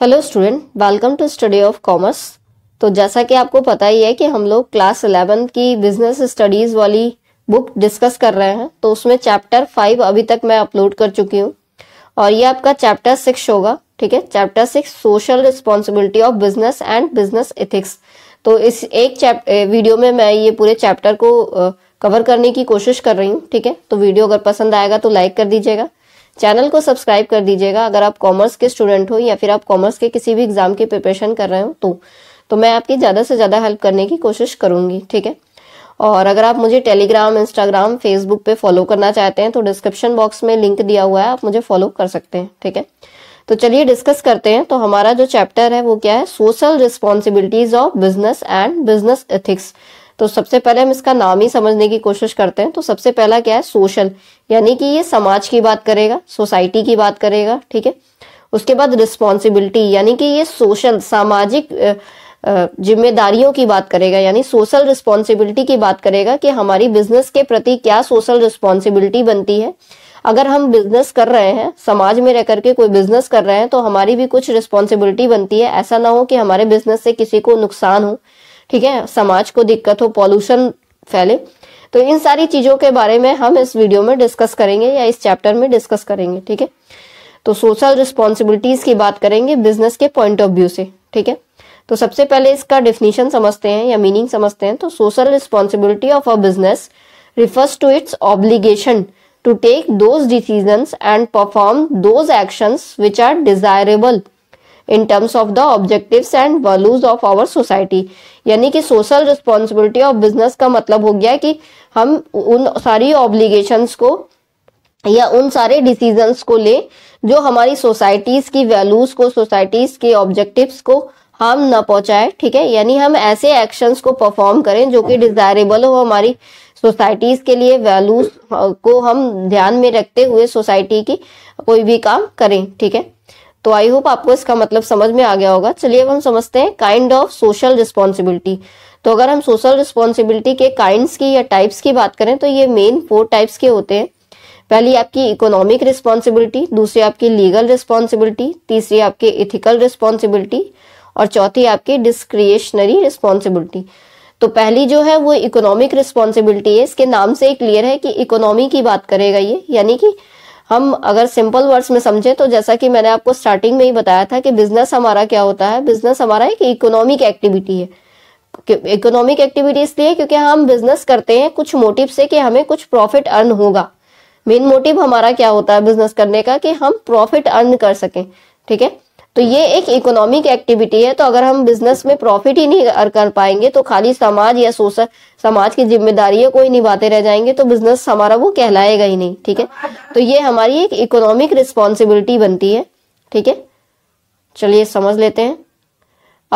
Hello student welcome to study of commerce तो जैसा कि आपको पता ही है कि हम लोग क्लास इलेवेंथ की बिजनेस स्टडीज़ वाली बुक डिस्कस कर रहे हैं तो उसमें चैप्टर फाइव अभी तक मैं अपलोड कर चुकी हूँ और ये आपका चैप्टर सिक्स होगा ठीक है chapter six social responsibility of business and business ethics तो इस एक वीडियो में मैं ये पूरे चैप्टर को कवर करने की कोशिश कर रही हूँ ठीक है तो वीडियो अगर पसंद आएगा तो लाइक कर दीजिएगा चैनल को सब्सक्राइब कर दीजिएगा अगर आप कॉमर्स के स्टूडेंट हो या फिर आप कॉमर्स के किसी भी एग्जाम की प्रिपरेशन कर रहे हो तो तो मैं आपकी ज़्यादा से ज़्यादा हेल्प करने की कोशिश करूंगी ठीक है और अगर आप मुझे टेलीग्राम इंस्टाग्राम फेसबुक पे फॉलो करना चाहते हैं तो डिस्क्रिप्शन बॉक्स में लिंक दिया हुआ है आप मुझे फॉलो कर सकते हैं ठीक है तो चलिए डिस्कस करते हैं तो हमारा जो चैप्टर है वो क्या है social responsibilities of business and business ethics तो सबसे पहले हम इसका नाम ही समझने की कोशिश करते हैं तो सबसे पहला क्या है सोशल यानी कि ये समाज की बात करेगा सोसाइटी की बात करेगा ठीक है उसके बाद रिस्पॉन्सिबिलिटी यानी कि ये सोशल सामाजिक जिम्मेदारियों की बात करेगा यानी सोशल रिस्पॉन्सिबिलिटी की बात करेगा कि हमारी बिजनेस के प्रति क्या सोशल रिस्पॉन्सिबिलिटी बनती है अगर हम बिजनेस कर रहे हैं समाज में रह करके कोई बिजनेस कर रहे हैं तो हमारी भी कुछ रिस्पॉन्सिबिलिटी बनती है ऐसा ना हो कि हमारे बिजनेस से किसी को नुकसान हो ठीक है समाज को दिक्कत हो पॉल्यूशन फैले तो इन सारी चीज़ों के बारे में हम इस वीडियो में डिस्कस करेंगे या इस चैप्टर में डिस्कस करेंगे ठीक है तो सोशल रिस्पॉन्सिबिलिटीज की बात करेंगे बिजनेस के पॉइंट ऑफ व्यू से ठीक है तो सबसे पहले इसका डिफिनीशन समझते हैं या मीनिंग समझते हैं तो social responsibility of a business refers to its obligation to take those decision and perform those action which are desirable in terms of the objectives and values of our society यानी कि social responsibility of business का मतलब हो गया कि हम उन सारी ऑब्लिगेशंस को या उन सारे डिसीजन को ले जो हमारी सोसाइटीज़ की वैल्यूज़ को सोसाइटीज़ के ऑब्जेक्टिव्स को हम ना पहुंचाए ठीक है यानी हम ऐसे एक्शन को परफॉर्म करें जो कि डिजायरेबल हो हमारी सोसाइटीज़ के लिए वैल्यूज़ को हम ध्यान में रखते हुए सोसाइटी की कोई भी काम करें ठीक है तो आई होप आपको इसका मतलब समझ में आ गया होगा चलिए अब हम समझते हैं काइंड ऑफ सोशल रिस्पॉन्सिबिलिटी तो अगर हम सोशल रिस्पॉन्सिबिलिटी के काइंड की या टाइप्स की बात करें तो ये मेन फोर टाइप्स के होते हैं पहली आपकी इकोनॉमिक रिस्पॉन्सिबिलिटी दूसरी आपकी लीगल रिस्पॉन्सिबिलिटी तीसरी आपकी इथिकल रिस्पॉन्सिबिलिटी और चौथी आपकी डिस्क्रिएशनरी रिस्पॉन्सिबिलिटी तो पहली जो है वो इकोनॉमिक रिस्पॉन्सिबिलिटी है इसके नाम से क्लियर है कि इकोनॉमी की बात करेगा ये यानी कि हम अगर सिंपल वर्ड्स में समझे तो जैसा कि मैंने आपको स्टार्टिंग में ही बताया था कि बिजनेस हमारा क्या होता है बिजनेस हमारा एक इकोनॉमिक एक्टिविटी है इकोनॉमिक एक्टिविटी इसलिए क्योंकि हम बिजनेस करते हैं कुछ मोटिव से कि हमें कुछ प्रॉफिट अर्न होगा मेन मोटिव हमारा क्या होता है बिजनेस करने का कि हम प्रॉफिट अर्न कर सकें ठीक है तो ये हम्म। एक इकोनॉमिक एक्टिविटी है तो अगर हम बिजनेस में प्रॉफिट ही नहीं कर पाएंगे तो खाली समाज या सोशल समाज की जिम्मेदारियां कोई निभाते रह जाएंगे तो बिजनेस हमारा वो कहलाएगा ही नहीं ठीक है तो ये हमारी एक इकोनॉमिक रिस्पॉन्सिबिलिटी बनती है ठीक है चलिए समझ लेते हैं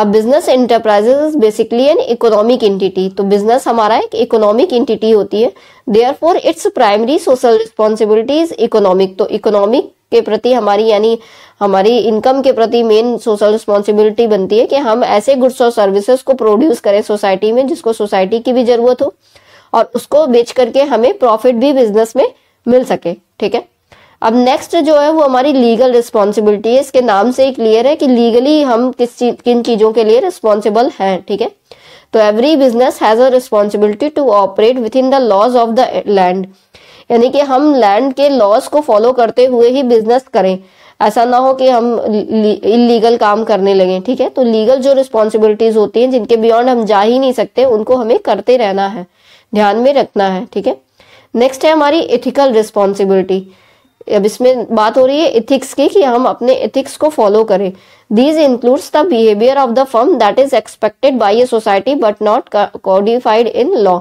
अब business enterprises is basically an economic entity तो बिजनेस हमारा एक इकोनॉमिक इंटिटी होती है there for its primary social responsibility is economic तो इकोनॉमिक के प्रति हमारी यानी हमारी इनकम के प्रति मेन सोशल रिस्पॉन्सिबिलिटी बनती है कि हम ऐसे गुड्स और सर्विसेज को प्रोड्यूस करें सोसाइटी में जिसको सोसाइटी की भी जरूरत हो और उसको बेच करके हमें प्रॉफिट भी बिजनेस में मिल सके ठीक है अब नेक्स्ट जो है वो हमारी लीगल रिस्पॉन्सिबिलिटी है इसके नाम से ही क्लियर है कि लीगली हम किस चीज किन चीज़ों के लिए रिस्पॉन्सिबल हैं ठीक है तो every business has a responsibility to operate within the laws of the land यानी कि हम लैंड के लॉस को फॉलो करते हुए ही बिजनेस करें ऐसा ना हो कि हम इलीगल काम करने लगे ठीक है तो लीगल जो रिस्पॉन्सिबिलिटीज होती हैं जिनके बियॉन्ड हम जा ही नहीं सकते उनको हमें करते रहना है ध्यान में रखना है ठीक है नेक्स्ट है हमारी इथिकल रिस्पॉन्सिबिलिटी अब इसमें बात हो रही है इथिक्स की कि हम अपने इथिक्स को फॉलो करें these includes the behaviour of the firm that is expected by a society but not codified in law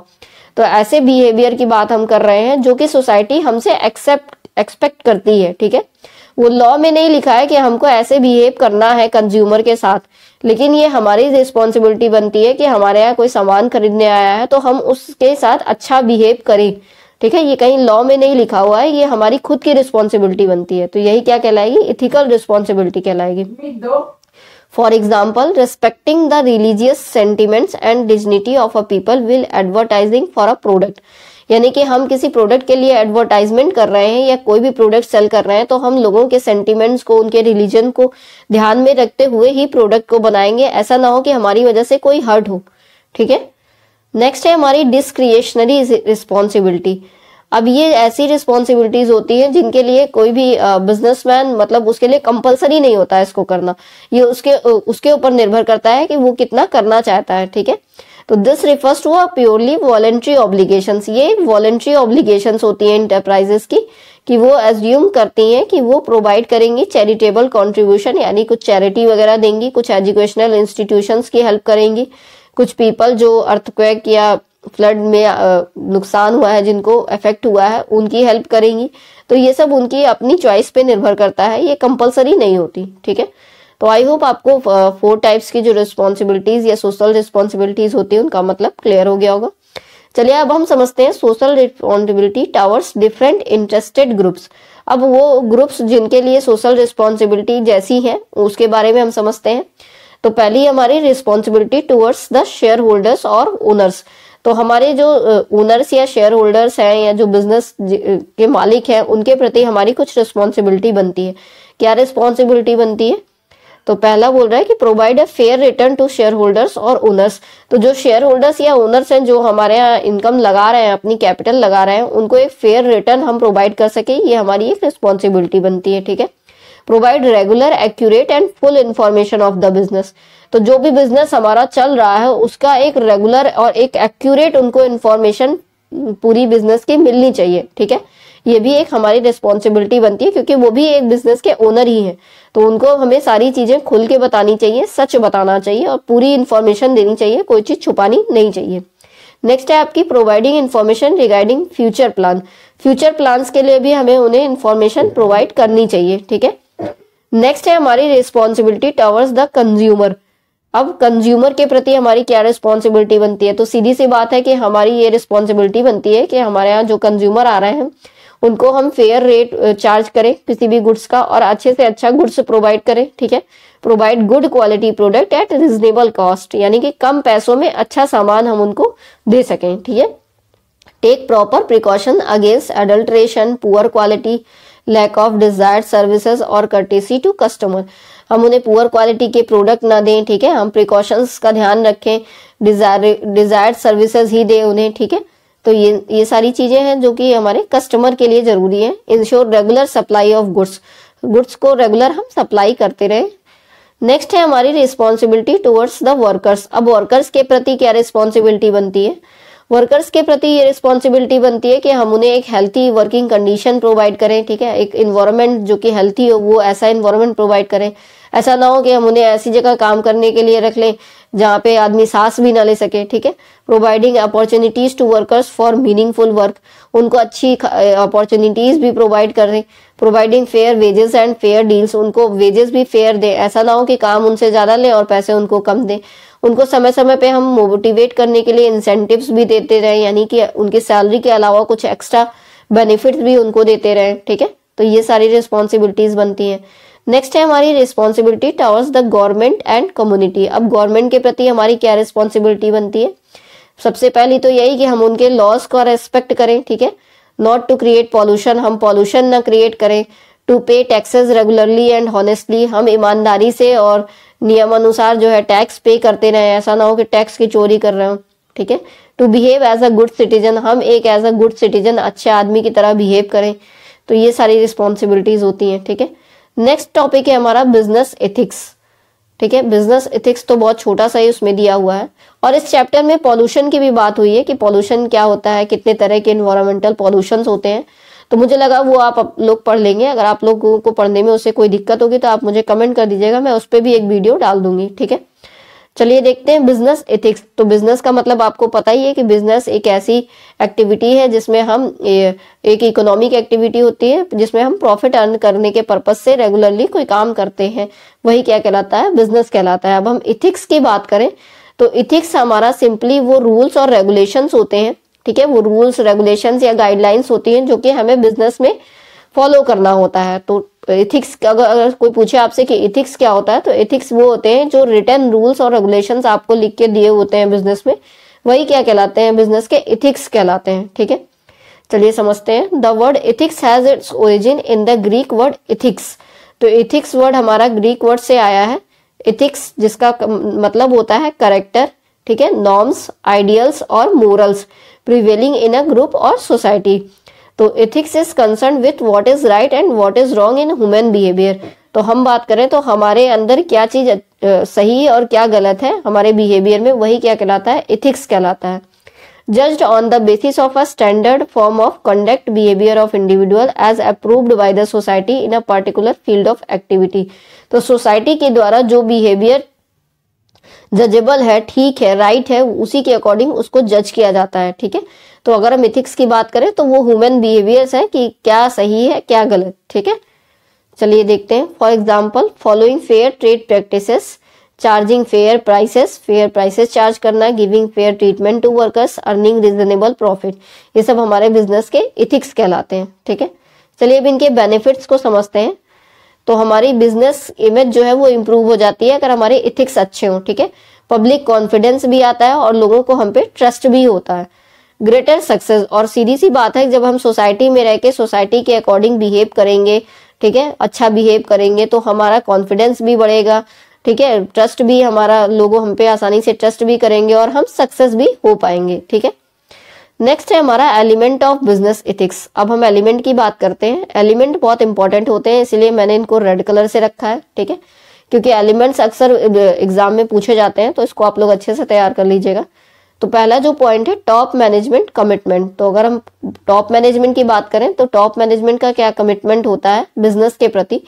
तो ऐसे बिहेवियर की बात हम कर रहे हैं जो कि सोसाइटी हमसे एक्सेप्ट एक्सपेक्ट करती है ठीक है वो लॉ में नहीं लिखा है कि हमको ऐसे बिहेव करना है कंज्यूमर के साथ लेकिन ये हमारी रिस्पॉन्सिबिलिटी बनती है कि हमारे यहाँ कोई सामान खरीदने आया है तो हम उसके साथ अच्छा बिहेव करें ठीक है ये कहीं लॉ में नहीं लिखा हुआ है ये हमारी खुद की रिस्पॉन्सिबिलिटी बनती है तो यही क्या कहलाएगी इथिकल रिस्पॉन्सिबिलिटी कहलाएगी for example respecting the religious sentiments and dignity of a people will advertising for a product यानी कि हम किसी प्रोडक्ट के लिए एडवर्टाइजमेंट कर रहे हैं या कोई भी प्रोडक्ट सेल कर रहे हैं तो हम लोगों के सेंटिमेंट्स को उनके रिलीजन को ध्यान में रखते हुए ही प्रोडक्ट को बनाएंगे ऐसा ना हो कि हमारी वजह से कोई हर्ट हो ठीक है नेक्स्ट है हमारी डिस्क्रिएशनरी रिस्पॉन्सिबिलिटी अब ये ऐसी रिस्पॉन्सिबिलिटीज होती हैं जिनके लिए कोई भी बिजनेसमैन मतलब उसके लिए कंपलसरी नहीं होता है इसको करना ये उसके उसके ऊपर निर्भर करता है कि वो कितना करना चाहता है ठीक है तो this refers to purely voluntary obligation ये वॉलेंट्री ऑब्लिगेशन होती है इंटरप्राइजेस की कि वो एज्यूम करती हैं कि वो प्रोवाइड करेंगी चैरिटेबल कंट्रीब्यूशन यानी कुछ चैरिटी वगैरह देंगी कुछ एजुकेशनल इंस्टीट्यूशंस की हेल्प करेंगी कुछ पीपल जो अर्थक्वेक या फ्लड में नुकसान हुआ है जिनको इफेक्ट हुआ है उनकी हेल्प करेंगी तो ये सब उनकी अपनी चॉइस पे निर्भर करता है ये कंपलसरी नहीं होती ठीक है तो आई होप आपको फोर टाइप्स की जो रिस्पॉन्सिबिलिटीज या सोशल रिस्पॉन्सिबिलिटीज होती है उनका मतलब क्लियर हो गया होगा चलिए अब हम समझते हैं social responsibility towards different interested groups अब वो ग्रुप्स जिनके लिए सोशल रिस्पॉन्सिबिलिटी जैसी है उसके बारे में हम समझते हैं तो पहली हमारी responsibility towards the shareholders और ओनर्स तो हमारे जो ओनर्स या शेयर होल्डर्स हैं या जो बिजनेस के मालिक हैं उनके प्रति हमारी कुछ रिस्पॉन्सिबिलिटी बनती है क्या रिस्पॉन्सिबिलिटी बनती है तो पहला बोल रहा है कि provide a fair return to shareholders और ओनर्स तो जो शेयर होल्डर्स या ओनर्स हैं जो हमारे यहाँ इनकम लगा रहे हैं अपनी कैपिटल लगा रहे हैं उनको एक फेयर रिटर्न हम प्रोवाइड कर सके ये हमारी एक रिस्पॉन्सिबिलिटी बनती है ठीक है provide regular accurate and full information of the business तो जो भी बिजनेस हमारा चल रहा है उसका एक रेगुलर और एक एक्यूरेट उनको इन्फॉर्मेशन पूरी बिजनेस की मिलनी चाहिए ठीक है ये भी एक हमारी रिस्पॉन्सिबिलिटी बनती है क्योंकि वो भी एक बिजनेस के ओनर ही हैं तो उनको हमें सारी चीजें खुल के बतानी चाहिए सच बताना चाहिए और पूरी इन्फॉर्मेशन देनी चाहिए कोई चीज छुपानी नहीं चाहिए नेक्स्ट है आपकी providing information regarding future plan future plans के लिए भी हमें उन्हें इन्फॉर्मेशन प्रोवाइड करनी चाहिए ठीक है नेक्स्ट है हमारी रिस्पॉन्सिबिलिटी टवर्स द कंज्यूमर अब कंज्यूमर के प्रति हमारी क्या रिस्पॉन्सिबिलिटी बनती है तो सीधी सी बात है कि हमारी ये रिस्पॉन्सिबिलिटी बनती है कि हमारे यहाँ जो कंज्यूमर आ रहे हैं उनको हम फेयर रेट चार्ज करें किसी भी गुड्स का और अच्छे से अच्छा गुड्स प्रोवाइड करें ठीक है provide good quality product at reasonable cost यानी कि कम पैसों में अच्छा सामान हम उनको दे सकें ठीक है take proper precaution against adulteration poor quality lack of desire services और कर्टिसी टू कस्टमर हम उन्हें पुअर क्वालिटी के प्रोडक्ट ना दें ठीक है हम प्रिकॉशंस का ध्यान रखें डिजायर सर्विसेज ही दें उन्हें ठीक है तो ये ये सारी चीज़ें हैं जो कि हमारे कस्टमर के लिए ज़रूरी है ensure regular supply of goods goods को रेगुलर हम सप्लाई करते रहे नेक्स्ट है हमारी रिस्पॉन्सिबिलिटी टूवर्ड्स द वर्कर्स अब वर्कर्स के प्रति क्या रिस्पॉन्सिबिलिटी बनती है वर्कर्स के प्रति ये रिस्पॉन्सिबिलिटी बनती है कि हम उन्हें एक हेल्थी वर्किंग कंडीशन प्रोवाइड करें ठीक है एक इन्वायरमेंट जो कि हेल्थी हो वो ऐसा इन्वायरमेंट प्रोवाइड करें ऐसा ना हो कि हम उन्हें ऐसी जगह काम करने के लिए रख लें जहाँ पे आदमी सांस भी ना ले सके ठीक है providing opportunities to workers for meaningful work उनको अच्छी अपॉर्चुनिटीज भी प्रोवाइड कर रहे providing fair wages and fair deals उनको वेजेस भी फेयर दें ऐसा ना हो कि काम उनसे ज़्यादा लें और पैसे उनको कम दें उनको समय समय पे हम मोटिवेट करने के लिए इंसेंटिव्स भी देते रहे यानी कि उनकी सैलरी के अलावा कुछ एक्स्ट्रा बेनिफिट भी उनको देते रहे ठीक है तो ये सारी रिस्पॉन्सिबिलिटीज बनती है नेक्स्ट है हमारी responsibility towards the government and community अब गवर्नमेंट के प्रति हमारी क्या रिस्पॉन्सिबिलिटी बनती है सबसे पहली तो यही कि हम उनके लॉस का रेस्पेक्ट करें ठीक है नॉट टू क्रिएट पॉल्यूशन हम पॉल्यूशन ना क्रिएट करें to pay taxes regularly and honestly हम ईमानदारी से और नियमानुसार जो है टैक्स पे करते रहे ऐसा ना हो कि टैक्स की चोरी कर रहे हो ठीक है to behave as a good citizen हम एक एज अ गुड सिटीजन अच्छे आदमी की तरह बिहेव करें तो ये सारी रिस्पॉन्सिबिलिटीज होती हैं ठीक है नेक्स्ट टॉपिक है हमारा बिजनेस एथिक्स ठीक है बिजनेस एथिक्स तो बहुत छोटा सा ही उसमें दिया हुआ है और इस चैप्टर में पॉल्यूशन की भी बात हुई है कि पॉल्यूशन क्या होता है कितने तरह के इन्वायरमेंटल पॉल्यूशन होते हैं तो मुझे लगा वो आप लोग पढ़ लेंगे अगर आप लोगों को पढ़ने में उससे कोई दिक्कत होगी तो आप मुझे कमेंट कर दीजिएगा मैं उस पर भी एक वीडियो डाल दूंगी ठीक है चलिए देखते हैं बिजनेस एथिक्स तो बिजनेस का मतलब आपको पता ही है कि बिजनेस एक ऐसी एक्टिविटी है जिसमें हम एक इकोनॉमिक एक्टिविटी होती है जिसमें हम प्रॉफिट अर्न करने के पर्पज से रेगुलरली कोई काम करते हैं वही क्या कहलाता है बिजनेस कहलाता है अब हम इथिक्स की बात करें तो इथिक्स हमारा सिंपली वो रूल्स और रेगुलेशंस होते हैं ठीक है वो रूल्स रेगुलेशन या गाइडलाइंस होती हैं जो कि हमें बिजनेस में फॉलो करना होता है तो इथिक्स अगर अगर कोई पूछे आपसे कि इथिक्स क्या होता है तो इथिक्स वो होते हैं जो रिटर्न रूल्स और रेगुलेशंस आपको लिख के दिए होते हैं बिजनेस में वही क्या कहलाते हैं बिजनेस के इथिक्स कहलाते हैं ठीक है चलिए समझते हैं the word ethics has its origin in the Greek word ethics तो इथिक्स वर्ड हमारा ग्रीक वर्ड से आया है इथिक्स जिसका मतलब होता है करेक्टर ठीक है नॉर्म्स आइडियल्स और morals prevailing in a group or society. तो ethics is concern with what is right and what is wrong in human behaviour तो हम बात करें तो हमारे अंदर क्या चीज सही और क्या गलत है हमारे बिहेवियर में वही क्या कहलाता है इथिक्स कहलाता है just on the basis of a standard form of conduct behaviour of individual as approved by the society in a particular field of activity तो सोसाइटी के द्वारा जो बिहेवियर जजेबल है ठीक है राइट है उसी के अकॉर्डिंग उसको जज किया जाता है ठीक है तो अगर हम इथिक्स की बात करें तो वो ह्यूमन बिहेवियर्स है कि क्या सही है क्या गलत ठीक है चलिए देखते हैं for example following fair trade practice charging fair prices fair prices charge करना giving fair treatment to workers earning reasonable profit ये सब हमारे बिजनेस के इथिक्स कहलाते हैं ठीक है चलिए अब इनके बेनिफिट्स को समझते हैं तो हमारी बिजनेस इमेज जो है वो इम्प्रूव हो जाती है अगर हमारे इथिक्स अच्छे हों ठीक है पब्लिक कॉन्फिडेंस भी आता है और लोगों को हम पे ट्रस्ट भी होता है ग्रेटर सक्सेस और सीधी सी बात है जब हम सोसाइटी में रह के सोसाइटी के अकॉर्डिंग बिहेव करेंगे ठीक है अच्छा बिहेव करेंगे तो हमारा कॉन्फिडेंस भी बढ़ेगा ठीक है ट्रस्ट भी हमारा लोगों हम पे आसानी से ट्रस्ट भी करेंगे और हम सक्सेस भी हो पाएंगे ठीक है नेक्स्ट है हमारा एलिमेंट ऑफ बिजनेस इथिक्स अब हम एलिमेंट की बात करते हैं एलिमेंट बहुत इंपॉर्टेंट होते हैं इसलिए मैंने इनको रेड कलर से रखा है ठीक है क्योंकि एलिमेंट्स अक्सर एग्जाम में पूछे जाते हैं तो इसको आप लोग अच्छे से तैयार कर लीजिएगा तो पहला जो पॉइंट है टॉप मैनेजमेंट कमिटमेंट तो अगर हम टॉप मैनेजमेंट की बात करें तो टॉप मैनेजमेंट का क्या कमिटमेंट होता है बिजनेस के प्रति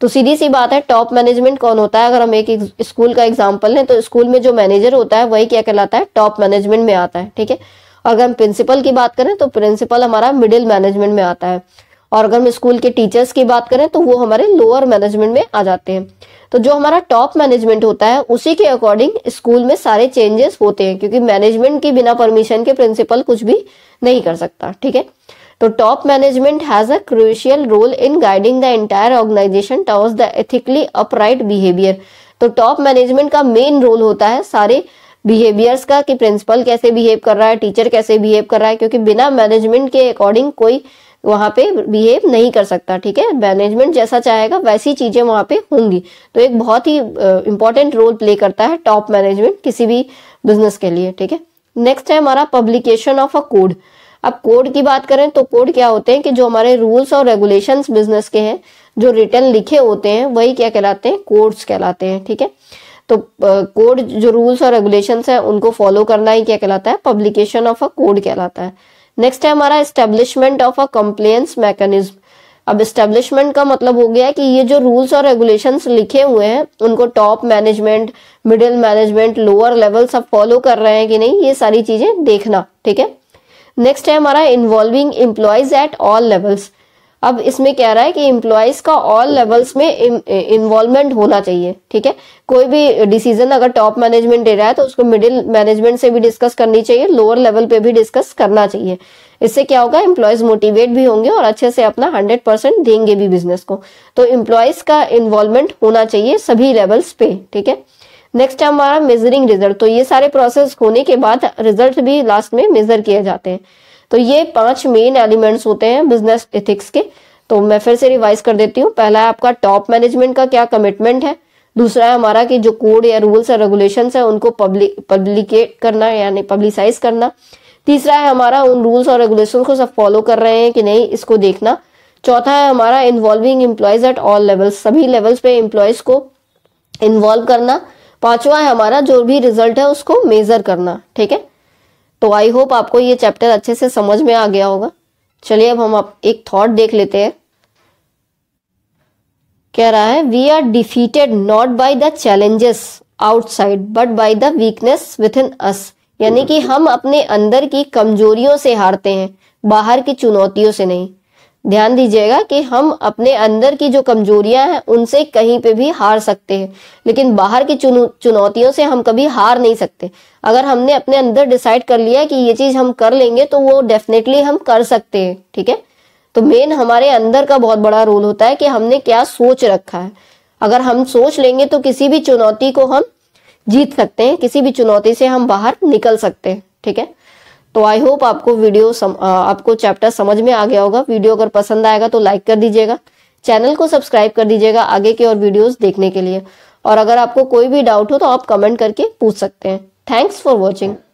तो सीधी सी बात है टॉप मैनेजमेंट कौन होता है अगर हम एक स्कूल का एग्जाम्पल लें तो स्कूल में जो मैनेजर होता है वही क्या कहलाता है टॉप मैनेजमेंट में आता है ठीक है अगर हम प्रिंसिपल की बात करें तो प्रिंसिपल हमारा मिडिल मैनेजमेंट में आता है और अगर हम स्कूल के टीचर्स की बात करें तो वो हमारे लोअर मैनेजमेंट में आ जाते हैं तो जो हमारा टॉप मैनेजमेंट होता है उसी के अकॉर्डिंग स्कूल में सारे चेंजेस होते हैं क्योंकि मैनेजमेंट के बिना परमिशन के प्रिंसिपल कुछ भी नहीं कर सकता ठीक है तो top management has a crucial role in guiding the entire organisation towards the ethically upright behaviour तो टॉप मैनेजमेंट का मेन रोल होता है सारे बिहेवियर्स का कि प्रिंसिपल कैसे बिहेव कर रहा है टीचर कैसे बिहेव कर रहा है क्योंकि बिना मैनेजमेंट के अकॉर्डिंग कोई वहां पे बिहेव नहीं कर सकता ठीक है मैनेजमेंट जैसा चाहेगा वैसी चीज़ें वहां पे होंगी तो एक बहुत ही इंपॉर्टेंट रोल प्ले करता है टॉप मैनेजमेंट किसी भी बिजनेस के लिए ठीक है नेक्स्ट है हमारा पब्लिकेशन ऑफ अ कोड अब कोड की बात करें तो कोड क्या होते हैं कि जो हमारे रूल्स और रेगुलेशंस बिजनेस के हैं जो रिटर्न लिखे होते हैं वही क्या कहलाते हैं कोड्स कहलाते हैं ठीक है थीके? तो कोड जो रूल्स और रेगुलेशन है उनको फॉलो करना ही क्या कहलाता है पब्लिकेशन ऑफ अ कोड कहलाता है नेक्स्ट है हमारा establishment of a compliance mechanism अब इस्टेब्लिशमेंट का मतलब हो गया है कि ये जो रूल्स और रेगुलेशंस लिखे हुए हैं उनको top management middle management lower level सब फॉलो कर रहे हैं कि नहीं ये सारी चीज़ें देखना ठीक है नेक्स्ट है हमारा involving employees at all levels अब इसमें कह रहा है कि इम्प्लॉयज का ऑल लेवल्स में इन्वॉल्वमेंट होना चाहिए ठीक है कोई भी डिसीजन अगर टॉप मैनेजमेंट दे रहा है तो उसको मिडिल मैनेजमेंट से भी डिस्कस करनी चाहिए लोअर लेवल पे भी डिस्कस करना चाहिए इससे क्या होगा इम्प्लॉयज मोटिवेट भी होंगे और अच्छे से अपना हंड्रेड परसेंट देंगे भी बिजनेस को तो इम्प्लॉयज का इन्वॉल्वमेंट होना चाहिए सभी लेवल्स पे ठीक है नेक्स्ट है हमारा मेजरिंग रिजल्ट तो ये सारे प्रोसेस होने के बाद रिजल्ट भी लास्ट में मेजर किए जाते हैं तो ये पांच मेन एलिमेंट्स होते हैं बिजनेस एथिक्स के तो मैं फिर से रिवाइज कर देती हूँ पहला है आपका टॉप मैनेजमेंट का क्या कमिटमेंट है दूसरा है हमारा कि जो कोड या रूल्स है रेगुलेशन है उनको पब्लिक पब्लिकेट करना यानी पब्लिसाइज करना तीसरा है हमारा उन रूल्स और रेगुलेशन को सब फॉलो कर रहे हैं कि नहीं इसको देखना चौथा है हमारा involving employees at all levels सभी लेवल्स पे एम्प्लॉयज को इन्वॉल्व करना पांचवा है हमारा जो भी रिजल्ट है उसको मेजर करना ठीक है तो आई होप आपको ये चैप्टर अच्छे से समझ में आ गया होगा चलिए अब हम आप एक थॉट देख लेते हैं कह रहा है we are defeated not by the challenges outside but by the weakness within us यानी कि हम अपने अंदर की कमजोरियों से हारते हैं बाहर की चुनौतियों से नहीं ध्यान दीजिएगा कि हम अपने अंदर की जो कमजोरियां हैं उनसे कहीं पे भी हार सकते हैं लेकिन बाहर की चुनौतियों से हम कभी हार नहीं सकते अगर हमने अपने अंदर डिसाइड कर लिया कि ये चीज हम कर लेंगे तो वो डेफिनेटली हम कर सकते हैं ठीक है तो मेन हमारे अंदर का बहुत बड़ा रोल होता है कि हमने क्या सोच रखा है अगर हम सोच लेंगे तो किसी भी चुनौती को हम जीत सकते हैं किसी भी चुनौती से हम बाहर निकल सकते हैं ठीक है तो आई होप आपको वीडियो सम, आपको चैप्टर समझ में आ गया होगा वीडियो अगर पसंद आएगा तो लाइक कर दीजिएगा चैनल को सब्सक्राइब कर दीजिएगा आगे के और वीडियोस देखने के लिए और अगर आपको कोई भी डाउट हो तो आप कमेंट करके पूछ सकते हैं थैंक्स फॉर वॉचिंग